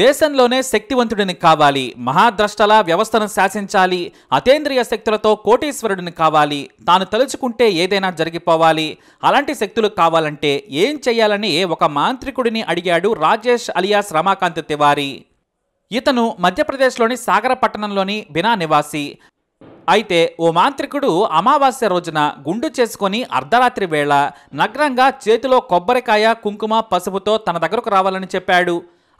దేశంలోనే శక్తివంతుడిని కావాలి మహాద్రష్టల వ్యవస్థను శాసించాలి అతేంద్రియ శక్తులతో కోటీశ్వరుడిని కావాలి తాను తలుచుకుంటే ఏదైనా జరిగిపోవాలి అలాంటి శక్తులు కావాలంటే ఏం చేయాలని ఒక మాంత్రికుడిని అడిగాడు రాజేష్ అలియాస్ రమాకాంత్ తివారి ఇతను మధ్యప్రదేశ్లోని సాగరపట్టణంలోని బినా నివాసి అయితే ఓ మాంత్రికుడు అమావాస్య రోజున గుండు చేసుకొని అర్ధరాత్రి వేళ నగ్నంగా చేతిలో కొబ్బరికాయ కుంకుమ పసుపుతో తన దగ్గరకు రావాలని చెప్పాడు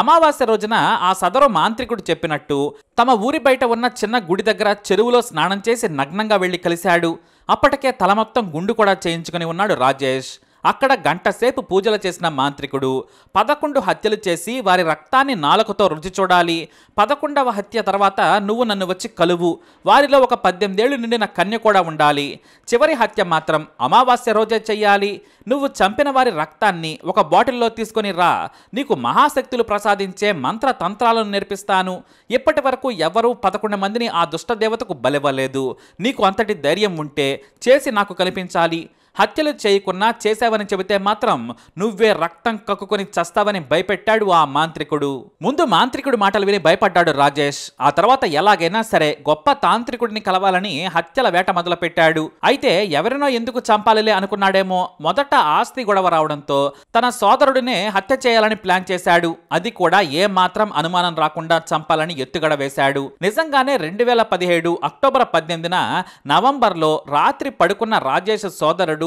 అమావాస్య రోజున ఆ సదరు మాంత్రికుడు చెప్పినట్టు తమ ఊరి బయట ఉన్న చిన్న గుడి దగ్గర చెరువులో స్నానం చేసి నగ్నంగా వెళ్ళి కలిశాడు అప్పటికే తల మొత్తం గుండు కూడా చేయించుకుని ఉన్నాడు రాజేష్ అక్కడ గంటసేపు పూజలు చేసిన మాంత్రికుడు పదకొండు హత్యలు చేసి వారి రక్తాన్ని నాలుకతో రుచి చూడాలి పదకొండవ హత్య తర్వాత నువ్వు నన్ను వచ్చి కలువు వారిలో ఒక పద్దెనిమిదేళ్లు నిండిన కన్య కూడా ఉండాలి చివరి హత్య మాత్రం అమావాస్య రోజే చెయ్యాలి నువ్వు చంపిన వారి రక్తాన్ని ఒక బాటిల్లో తీసుకొని రా నీకు మహాశక్తులు ప్రసాదించే మంత్ర తంత్రాలను నేర్పిస్తాను ఇప్పటి వరకు ఎవరూ పదకొండు మందిని ఆ దుష్టదేవతకు బలివ్వలేదు నీకు అంతటి ధైర్యం ఉంటే చేసి నాకు కనిపించాలి హత్యలు చేయకున్నా చేశావని చెబితే మాత్రం నువ్వే రక్తం కక్కుకొని చస్తావని భయపెట్టాడు ఆ మాంత్రికుడు ముందు మాంత్రికుడు మాటలు విని భయపడ్డాడు రాజేష్ ఆ తర్వాత ఎలాగైనా సరే గొప్ప తాంత్రికుడిని కలవాలని హత్యల వేట మొదలుపెట్టాడు అయితే ఎవరినో ఎందుకు చంపాలిలే అనుకున్నాడేమో మొదట ఆస్తి గొడవ రావడంతో తన సోదరుడినే హత్య చేయాలని ప్లాన్ చేశాడు అది కూడా ఏ మాత్రం అనుమానం రాకుండా చంపాలని ఎత్తుగడ వేశాడు నిజంగానే రెండు వేల పదిహేడు అక్టోబర్ పద్దెనిమిదిన నవంబర్లో రాత్రి పడుకున్న రాజేష్ సోదరుడు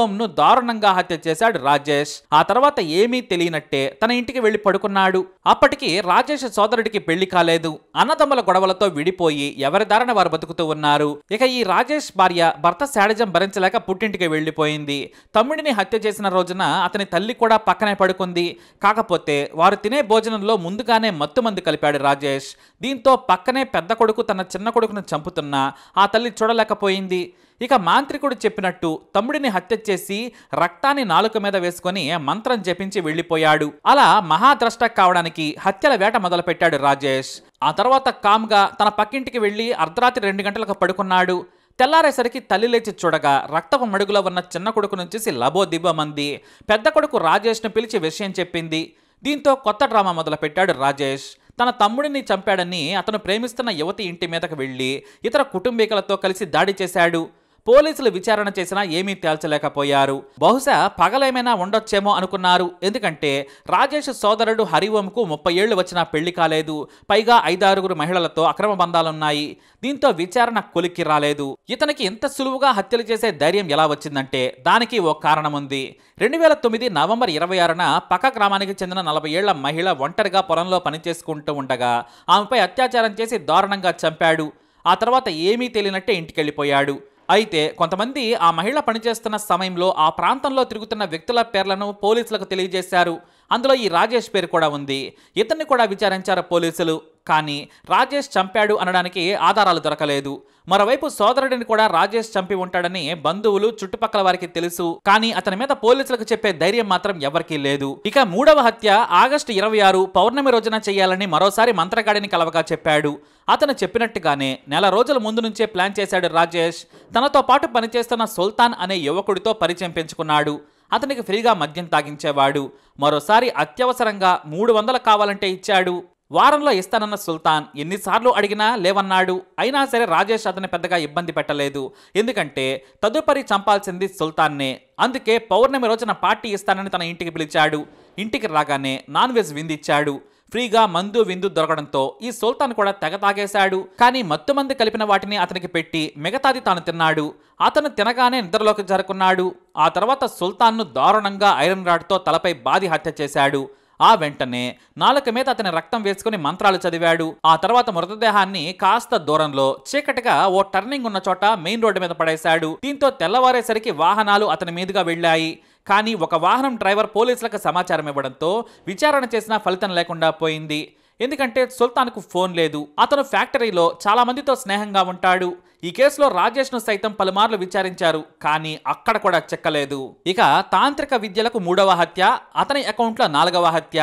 ఓం ను దారుణంగా హత్య చేశాడు రాజేష్ ఆ తర్వాత ఏమీ తెలియనట్టే తన ఇంటికి వెళ్లి పడుకున్నాడు అప్పటికి రాజేష్ సోదరుడికి పెళ్లి కాలేదు అన్నదమ్ముల గొడవలతో విడిపోయి ఎవరి దారిన వారు బతుకుతూ ఉన్నారు ఇక ఈ రాజేష్ భార్య భర్త శాడజం భరించలేక పుట్టింటికి వెళ్లిపోయింది తమ్ముడిని హత్య చేసిన రోజున అతని తల్లి కూడా పక్కనే పడుకుంది కాకపోతే వారు తినే భోజనంలో ముందుగానే మత్తుమందు కలిపాడు రాజేష్ దీంతో పక్కనే పెద్ద కొడుకు తన చిన్న కొడుకును చంపుతున్నా ఆ తల్లి చూడలేకపోయింది ఇక మాంత్రికుడు చెప్పినట్టు తమ్ముడిని హత్య చేసి రక్తాన్ని నాలుక మీద వేసుకుని మంత్రం జపించి వెళ్ళిపోయాడు అలా మహాద్రష్ట కావడానికి హత్యల వేట మొదలుపెట్టాడు రాజేష్ ఆ తర్వాత కామ్గా తన పక్కింటికి వెళ్ళి అర్ధరాత్రి రెండు గంటలకు పడుకున్నాడు తెల్లారేసరికి తల్లి లేచి చూడగా రక్తపు మడుగులో ఉన్న చిన్న కొడుకు నుంచి లబోదిబ్బమంది పెద్ద కొడుకు రాజేష్ను పిలిచి విషయం చెప్పింది దీంతో కొత్త డ్రామా మొదలుపెట్టాడు రాజేష్ తన తమ్ముడిని చంపాడని అతను ప్రేమిస్తున్న యువతి ఇంటి మీదకు వెళ్ళి ఇతర కుటుంబీకులతో కలిసి దాడి చేశాడు పోలీసులు విచారణ చేసినా ఏమీ తేల్చలేకపోయారు బహుశా పగలేమైనా ఉండొచ్చేమో అనుకున్నారు ఎందుకంటే రాజేష్ సోదరుడు హరివంకు ముప్పై ఏళ్లు వచ్చినా పెళ్లి కాలేదు పైగా ఐదారుగురు మహిళలతో అక్రమ బంధాలున్నాయి దీంతో విచారణ కొలిక్కి రాలేదు ఇతనికి ఇంత సులువుగా హత్యలు చేసే ధైర్యం ఎలా వచ్చిందంటే దానికి ఓ కారణం ఉంది రెండు వేల తొమ్మిది నవంబర్ ఇరవై ఆరున పక్క గ్రామానికి చెందిన నలభై ఏళ్ల మహిళ ఒంటరిగా పొలంలో పనిచేసుకుంటూ ఉండగా ఆమెపై అత్యాచారం చేసి దారుణంగా చంపాడు ఆ తర్వాత ఏమీ తెలియనట్టే ఇంటికెళ్ళిపోయాడు అయితే కొంతమంది ఆ మహిళ పనిచేస్తున్న సమయంలో ఆ ప్రాంతంలో తిరుగుతున్న వ్యక్తుల పేర్లను పోలీసులకు తెలియజేశారు అందులో ఈ రాజేష్ పేరు కూడా ఉంది ఇతన్ని కూడా విచారించారు పోలీసులు కానీ రాజేష్ చంపాడు అనడానికి ఆధారాలు దొరకలేదు మరోవైపు సోదరుడిని కూడా రాజేష్ చంపి ఉంటాడని బంధువులు చుట్టుపక్కల వారికి తెలుసు కానీ అతని మీద పోలీసులకు చెప్పే ధైర్యం మాత్రం ఎవరికీ లేదు ఇక మూడవ హత్య ఆగస్టు ఇరవై ఆరు పౌర్ణమి రోజున చేయాలని మరోసారి మంత్రగాడిని కలవగా చెప్పాడు అతను చెప్పినట్టుగానే నెల రోజుల ముందు నుంచే ప్లాన్ చేశాడు రాజేష్ తనతో పాటు పనిచేస్తున్న సుల్తాన్ అనే యువకుడితో పరిచయం పెంచుకున్నాడు అతనికి ఫ్రీగా మద్యం తాగించేవాడు మరోసారి అత్యవసరంగా మూడు వందలు కావాలంటే ఇచ్చాడు వారంలో ఇస్తానన్న సుల్తాన్ ఎన్నిసార్లు అడిగినా లేవన్నాడు అయినా సరే రాజేష్ అతని పెద్దగా ఇబ్బంది పెట్టలేదు ఎందుకంటే తదుపరి చంపాల్సింది సుల్తాన్నే అందుకే పౌర్ణమి రోజున పార్టీ ఇస్తానని తన ఇంటికి పిలిచాడు ఇంటికి రాగానే నాన్ వెజ్ విందిచ్చాడు ఫ్రీగా మందు విందు దొరకడంతో ఈ సుల్తాన్ కూడా తెగ తాగేశాడు కానీ మత్తు మంది కలిపిన వాటిని అతనికి పెట్టి మిగతాది తాను తిన్నాడు అతను తినగానే నిద్రలోకి జరుకున్నాడు ఆ తర్వాత సుల్తాన్ను దారుణంగా ఐరన్ రాడ్తో తలపై బాధి హత్య చేశాడు ఆ వెంటనే నాలుక మీద అతని రక్తం వేసుకుని మంత్రాలు చదివాడు ఆ తర్వాత మృతదేహాన్ని కాస్త దూరంలో చీకటిగా ఓ టర్నింగ్ ఉన్న చోట మెయిన్ రోడ్డు మీద పడేశాడు దీంతో తెల్లవారేసరికి వాహనాలు అతని మీదుగా వెళ్ళాయి కానీ ఒక వాహనం డ్రైవర్ పోలీసులకు సమాచారం ఇవ్వడంతో విచారణ చేసినా ఫలితం లేకుండా పోయింది ఎందుకంటే సుల్తాన్కు ఫోన్ లేదు అతను ఫ్యాక్టరీలో చాలామందితో స్నేహంగా ఉంటాడు ఈ కేసులో రాజేష్ను సైతం పలుమార్లు విచారించారు కానీ అక్కడ కూడా చెక్కలేదు ఇక తాంత్రిక విద్యలకు మూడవ హత్య అతని అకౌంట్లో నాలుగవ హత్య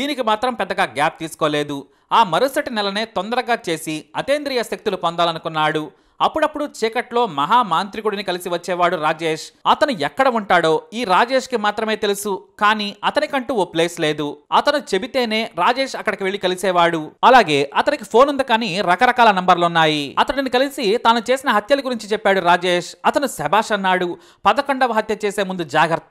దీనికి మాత్రం పెద్దగా గ్యాప్ తీసుకోలేదు ఆ మరుసటి నెలనే తొందరగా చేసి అతేంద్రియ శక్తులు పొందాలనుకున్నాడు అప్పుడప్పుడు చీకట్లో మహామాంత్రికుడిని కలిసి వచ్చేవాడు రాజేష్ అతను ఎక్కడ ఉంటాడో ఈ రాజేష్కి మాత్రమే తెలుసు కానీ అతనికంటూ ఓ ప్లేస్ లేదు అతను చెబితేనే రాజేష్ అక్కడికి వెళ్ళి కలిసేవాడు అలాగే అతనికి ఫోన్ ఉంది కానీ రకరకాల నంబర్లున్నాయి అతడిని కలిసి తాను చేసిన హత్యల గురించి చెప్పాడు రాజేష్ అతను శభాష్ అన్నాడు పదకొండవ హత్య చేసే ముందు జాగ్రత్త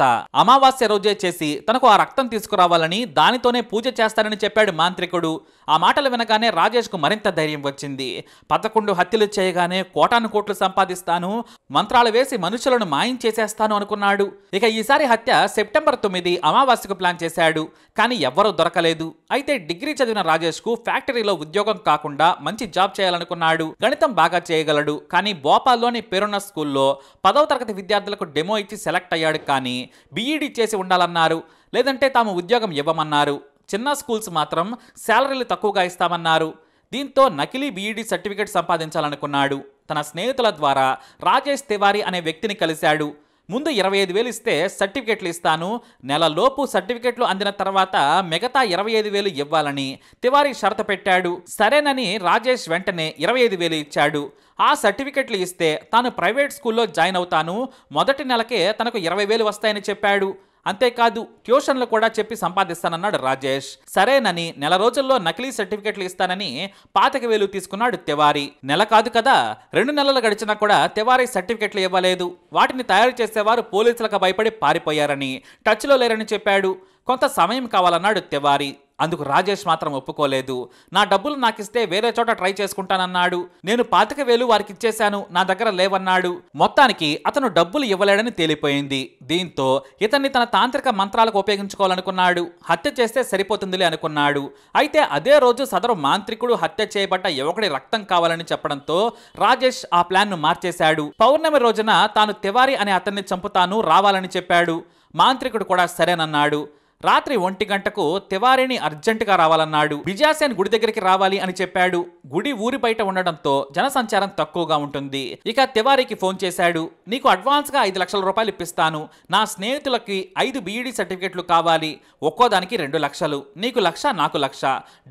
అమావాస్య రోజే చేసి తనకు ఆ రక్తం తీసుకురావాలని దానితోనే పూజ చేస్తానని చెప్పాడు మాంత్రికుడు ఆ మాటలు వినగానే రాజేష్కు మరింత ధైర్యం వచ్చింది పదకొండు హత్యలు చేయగానే కోటాను కోట్లు సంపాదిస్తాను మంత్రాలు వేసి మనుషులను మాయం చేసేస్తాను అనుకున్నాడు ఇక ఈసారి హత్య సెప్టెంబర్ తొమ్మిది అమావాస్యకు ప్లాన్ చేశాడు కానీ ఎవ్వరూ దొరకలేదు అయితే డిగ్రీ చదివిన రాజేష్కు ఫ్యాక్టరీలో ఉద్యోగం కాకుండా మంచి జాబ్ చేయాలనుకున్నాడు గణితం బాగా చేయగలడు కానీ భోపాల్లోని పేరున్న స్కూల్లో పదవ తరగతి విద్యార్థులకు డెమో ఇచ్చి సెలెక్ట్ అయ్యాడు కానీ బీఈడీ చేసి ఉండాలన్నారు లేదంటే తాము ఉద్యోగం ఇవ్వమన్నారు చిన్న స్కూల్స్ మాత్రం శాలరీలు తక్కువగా ఇస్తామన్నారు దీంతో నకిలీ బీఈడీ సర్టిఫికేట్ సంపాదించాలనుకున్నాడు తన స్నేహితుల ద్వారా రాజేష్ తివారీ అనే వ్యక్తిని కలిశాడు ముందు ఇరవై ఐదు వేలు ఇస్తే సర్టిఫికెట్లు ఇస్తాను నెలలోపు సర్టిఫికెట్లు అందిన తర్వాత మిగతా ఇరవై ఐదు వేలు ఇవ్వాలని తివారీ షరత పెట్టాడు సరేనని రాజేష్ వెంటనే ఇరవై ఐదు వేలు ఇచ్చాడు ఆ సర్టిఫికెట్లు ఇస్తే తాను ప్రైవేట్ స్కూల్లో జాయిన్ అవుతాను మొదటి నెలకే తనకు ఇరవై వేలు వస్తాయని చెప్పాడు అంతేకాదు ట్యూషన్లు కూడా చెప్పి సంపాదిస్తానన్నాడు రాజేష్ సరేనని నెల రోజుల్లో నకిలీ సర్టిఫికెట్లు ఇస్తానని పాతక వేలు తీసుకున్నాడు తివారి నెల కాదు కదా రెండు నెలలు గడిచినా కూడా తివారీ సర్టిఫికెట్లు ఇవ్వలేదు వాటిని తయారు చేసేవారు పోలీసులకు భయపడి పారిపోయారని టచ్లో లేరని చెప్పాడు కొంత సమయం కావాలన్నాడు తివారి అందుకు రాజేష్ మాత్రం ఒప్పుకోలేదు నా డబ్బులు నాకిస్తే వేరే చోట ట్రై చేసుకుంటానన్నాడు నేను పాతిక వేలు వారికి ఇచ్చేశాను నా దగ్గర లేవన్నాడు మొత్తానికి అతను డబ్బులు ఇవ్వలేడని తేలిపోయింది దీంతో ఇతన్ని తన తాంత్రిక మంత్రాలకు ఉపయోగించుకోవాలనుకున్నాడు హత్య చేస్తే సరిపోతుందిలే అనుకున్నాడు అయితే అదే రోజు సదరు మాంత్రికుడు హత్య చేయబడ్డ యువకుడి రక్తం కావాలని చెప్పడంతో రాజేష్ ఆ ప్లాన్ను మార్చేశాడు పౌర్ణమి రోజున తాను తివారి అనే అతన్ని చంపుతాను రావాలని చెప్పాడు మాంత్రికుడు కూడా సరేనన్నాడు రాత్రి ఒంటి గంటకు తివారిని అర్జెంటుగా రావాలన్నాడు విజయాసేన్ గుడి దగ్గరికి రావాలి అని చెప్పాడు గుడి ఊరి బయట ఉండడంతో జనసంచారం తక్కువగా ఉంటుంది ఇక తివారికి ఫోన్ చేశాడు నీకు అడ్వాన్స్గా ఐదు లక్షల రూపాయలు ఇప్పిస్తాను నా స్నేహితులకి ఐదు బీఈడి సర్టిఫికెట్లు కావాలి ఒక్కో దానికి రెండు లక్షలు నీకు లక్ష నాకు లక్ష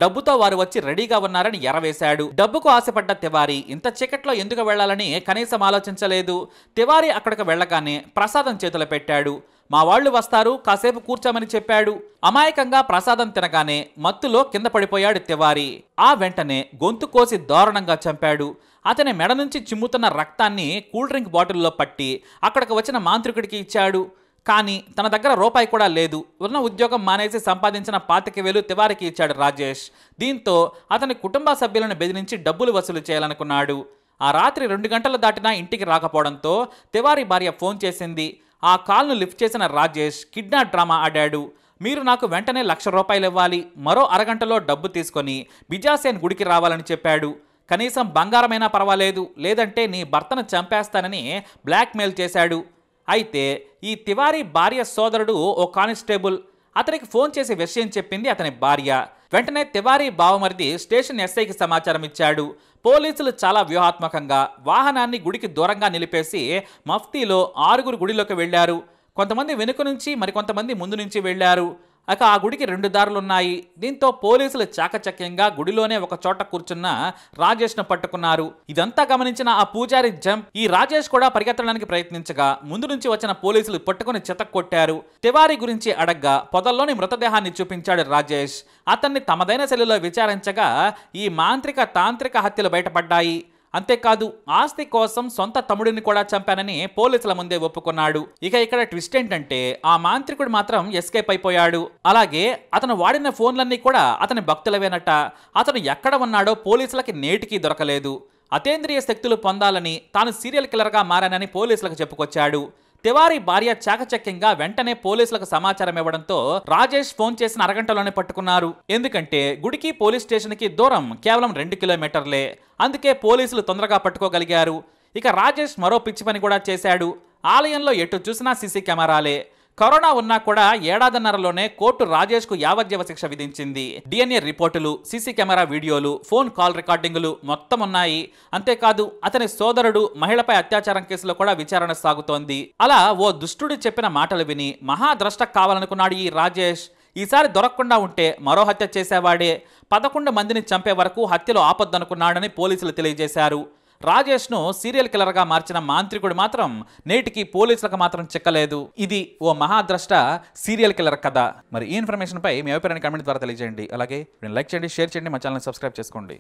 డబ్బుతో వారు వచ్చి రెడీగా ఉన్నారని ఎరవేశాడు డబ్బుకు ఆశపడ్డ తివారి ఇంత చీకట్లో ఎందుకు వెళ్లాలని కనీసం ఆలోచించలేదు తివారి అక్కడికి వెళ్ళగానే ప్రసాదం చేతులు పెట్టాడు మా వాళ్ళు వస్తారు కాసేపు కూర్చోమని చెప్పాడు అమాయకంగా ప్రసాదం తినగానే మత్తులో కింద పడిపోయాడు తివారి ఆ వెంటనే గొంతు కోసి దారుణంగా చంపాడు అతని మెడ నుంచి చిమ్ముతున్న రక్తాన్ని కూల్ డ్రింక్ బాటిల్లో పట్టి అక్కడికి వచ్చిన మాంత్రికుడికి ఇచ్చాడు కానీ తన దగ్గర రూపాయి కూడా లేదు ఉన్న ఉద్యోగం మానేసి సంపాదించిన పాతిక వేలు తివారికి ఇచ్చాడు రాజేష్ దీంతో అతని కుటుంబ సభ్యులను బెదిరించి డబ్బులు వసూలు చేయాలనుకున్నాడు ఆ రాత్రి రెండు గంటలు దాటినా ఇంటికి రాకపోవడంతో తివారి భార్య ఫోన్ చేసింది ఆ కాల్ను లిఫ్ట్ చేసిన రాజేష్ కిడ్నాప్ డ్రామా ఆడాడు మీరు నాకు వెంటనే లక్ష రూపాయలు ఇవ్వాలి మరో అరగంటలో డబ్బు తీసుకొని బిజాసేన్ గుడికి రావాలని చెప్పాడు కనీసం బంగారమైనా పర్వాలేదు లేదంటే నీ భర్తను చంపేస్తానని బ్లాక్మెయిల్ చేశాడు అయితే ఈ తివారీ భార్య సోదరుడు ఓ కానిస్టేబుల్ అతనికి ఫోన్ చేసే విషయం చెప్పింది అతని భార్య వెంటనే తివారీ బావమరిది స్టేషన్ ఎస్ఐకి సమాచారం ఇచ్చాడు పోలీసులు చాలా వ్యూహాత్మకంగా వాహనాన్ని గుడికి దూరంగా నిలిపేసి మఫ్తీలో ఆరుగురు గుడిలోకి వెళ్లారు కొంతమంది వెనుక నుంచి మరికొంతమంది ముందు నుంచి వెళ్లారు అక ఆ గుడికి రెండు దారులున్నాయి దీంతో పోలీసులు చాకచక్యంగా గుడిలోనే ఒక చోట కూర్చున్న రాజేష్ను పట్టుకున్నారు ఇదంతా గమనించిన ఆ పూజారి జంప్ ఈ రాజేష్ కూడా పరిగెత్తడానికి ప్రయత్నించగా ముందు నుంచి వచ్చిన పోలీసులు పట్టుకుని చెతక్కొట్టారు తివారి గురించి అడగ్గా పొదల్లోని మృతదేహాన్ని చూపించాడు రాజేష్ అతన్ని తమదైన శైలిలో విచారించగా ఈ మాంత్రిక తాంత్రిక హత్యలు బయటపడ్డాయి అంతేకాదు ఆస్తి కోసం సొంత తమ్ముడిని కూడా చంపానని పోలీసుల ముందే ఒప్పుకున్నాడు ఇక ఇక్కడ ట్విస్ట్ ఏంటంటే ఆ మాంత్రికుడు మాత్రం ఎస్కేప్ అయిపోయాడు అలాగే అతను వాడిన ఫోన్లన్నీ కూడా అతని భక్తులవేనట అతను ఎక్కడ ఉన్నాడో పోలీసులకి నేటికీ దొరకలేదు అతేంద్రియ శక్తులు పొందాలని తాను సీరియల్ కిల్లర్గా మారానని పోలీసులకు చెప్పుకొచ్చాడు తివారీ భార్య చాకచక్యంగా వెంటనే పోలీసులకు సమాచారం ఇవ్వడంతో రాజేష్ ఫోన్ చేసిన అరగంటలోనే పట్టుకున్నారు ఎందుకంటే గుడికి పోలీస్ కి దూరం కేవలం రెండు కిలోమీటర్లే అందుకే పోలీసులు తొందరగా పట్టుకోగలిగారు ఇక రాజేష్ మరో పిచ్చి పని కూడా చేశాడు ఆలయంలో ఎటు చూసినా సీసీ కెమెరాలే కరోనా ఉన్నా కూడా ఏడాదిన్నరలోనే కోర్టు రాజేష్ కు యావజ్జీవ శిక్ష విధించింది డిఎన్ఏ రిపోర్టులు సీసీ కెమెరా వీడియోలు ఫోన్ కాల్ రికార్డింగులు మొత్తం ఉన్నాయి అంతేకాదు అతని సోదరుడు మహిళపై అత్యాచారం కేసులో కూడా విచారణ సాగుతోంది అలా ఓ దుష్టుడు చెప్పిన మాటలు విని మహాద్రష్ట కావాలనుకున్నాడు ఈ రాజేష్ ఈసారి దొరకకుండా ఉంటే మరో హత్య చేసేవాడే పదకొండు మందిని చంపే వరకు హత్యలు ఆపొద్దనుకున్నాడని పోలీసులు తెలియజేశారు రాజేష్ను సీరియల్ కిల్లర్గా మార్చిన మాంత్రికుడు మాత్రం నేటికి పోలీసులకు మాత్రం చిక్కలేదు ఇది ఓ మహాద్రష్ట సీరియల్ కిల్లర్ కథ మరి ఈ ఇన్ఫర్మేషన్పై మీ అభిప్రాయాన్ని కమెంట్ ద్వారా తెలియజేయండి అలాగే లైక్ చేయండి షేర్ చేయండి మా ఛానల్ని సబ్స్క్రైబ్ చేసుకోండి